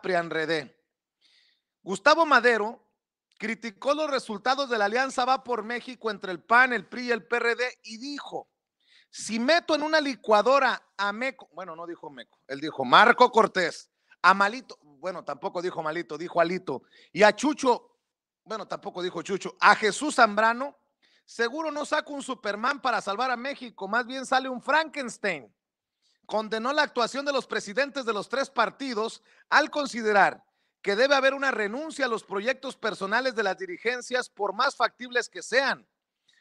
Prianredé. Gustavo Madero criticó los resultados de la alianza Va por México entre el PAN, el PRI y el PRD y dijo, si meto en una licuadora a Meco, bueno, no dijo Meco, él dijo Marco Cortés, a Malito, bueno, tampoco dijo Malito, dijo Alito, y a Chucho, bueno, tampoco dijo Chucho, a Jesús Zambrano, seguro no saco un Superman para salvar a México, más bien sale un Frankenstein condenó la actuación de los presidentes de los tres partidos al considerar que debe haber una renuncia a los proyectos personales de las dirigencias por más factibles que sean.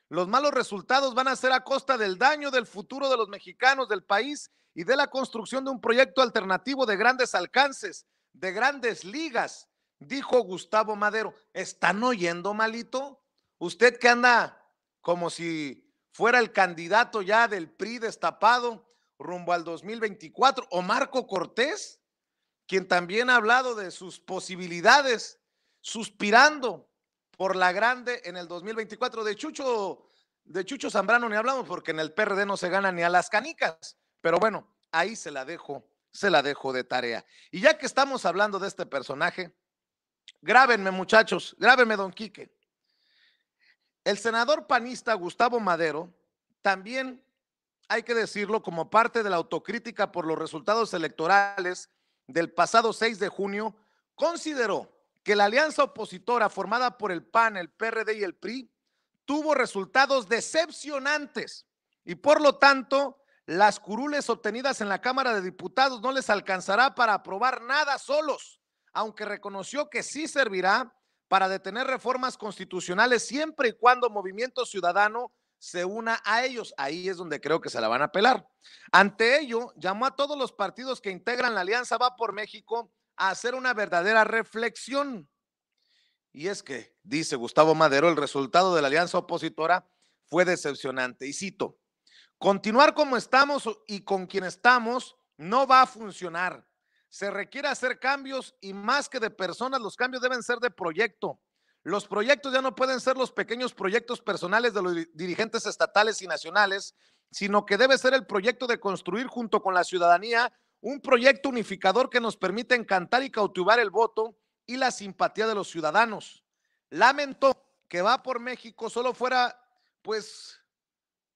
Los malos resultados van a ser a costa del daño del futuro de los mexicanos del país y de la construcción de un proyecto alternativo de grandes alcances, de grandes ligas, dijo Gustavo Madero. ¿Están oyendo, malito? Usted que anda como si fuera el candidato ya del PRI destapado, rumbo al 2024, o Marco Cortés, quien también ha hablado de sus posibilidades, suspirando por la grande en el 2024. De Chucho, de Chucho Zambrano ni hablamos porque en el PRD no se gana ni a las canicas, pero bueno, ahí se la dejo, se la dejo de tarea. Y ya que estamos hablando de este personaje, grábenme muchachos, grábenme don Quique. El senador panista Gustavo Madero también hay que decirlo, como parte de la autocrítica por los resultados electorales del pasado 6 de junio, consideró que la alianza opositora formada por el PAN, el PRD y el PRI tuvo resultados decepcionantes y por lo tanto las curules obtenidas en la Cámara de Diputados no les alcanzará para aprobar nada solos, aunque reconoció que sí servirá para detener reformas constitucionales siempre y cuando Movimiento Ciudadano se una a ellos. Ahí es donde creo que se la van a pelar. Ante ello, llamó a todos los partidos que integran la Alianza Va por México a hacer una verdadera reflexión. Y es que, dice Gustavo Madero, el resultado de la alianza opositora fue decepcionante. Y cito, continuar como estamos y con quien estamos no va a funcionar. Se requiere hacer cambios y más que de personas, los cambios deben ser de proyecto. Los proyectos ya no pueden ser los pequeños proyectos personales de los dirigentes estatales y nacionales, sino que debe ser el proyecto de construir junto con la ciudadanía un proyecto unificador que nos permita encantar y cautivar el voto y la simpatía de los ciudadanos. Lamento que va por México solo fuera, pues,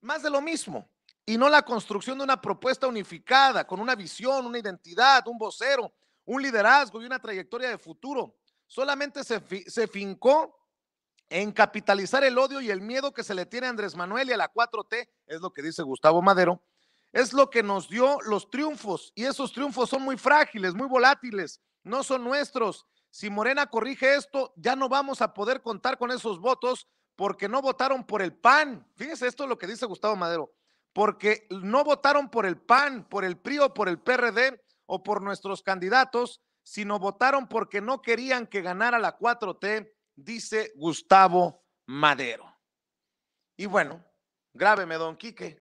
más de lo mismo y no la construcción de una propuesta unificada, con una visión, una identidad, un vocero, un liderazgo y una trayectoria de futuro solamente se, fincó en capitalizar el odio y el miedo que se le tiene a Andrés Manuel y a la 4T, es lo que dice Gustavo Madero, es lo que nos dio los triunfos y esos triunfos son muy frágiles, muy volátiles, no son nuestros. Si Morena corrige esto, ya no vamos a poder contar con esos votos porque no votaron por el PAN. fíjense esto lo que dice Gustavo Madero, porque no votaron por el PAN, por el PRI o por el PRD o por nuestros candidatos sino votaron porque no querían que ganara la 4T, dice Gustavo Madero. Y bueno, grábeme, don Quique.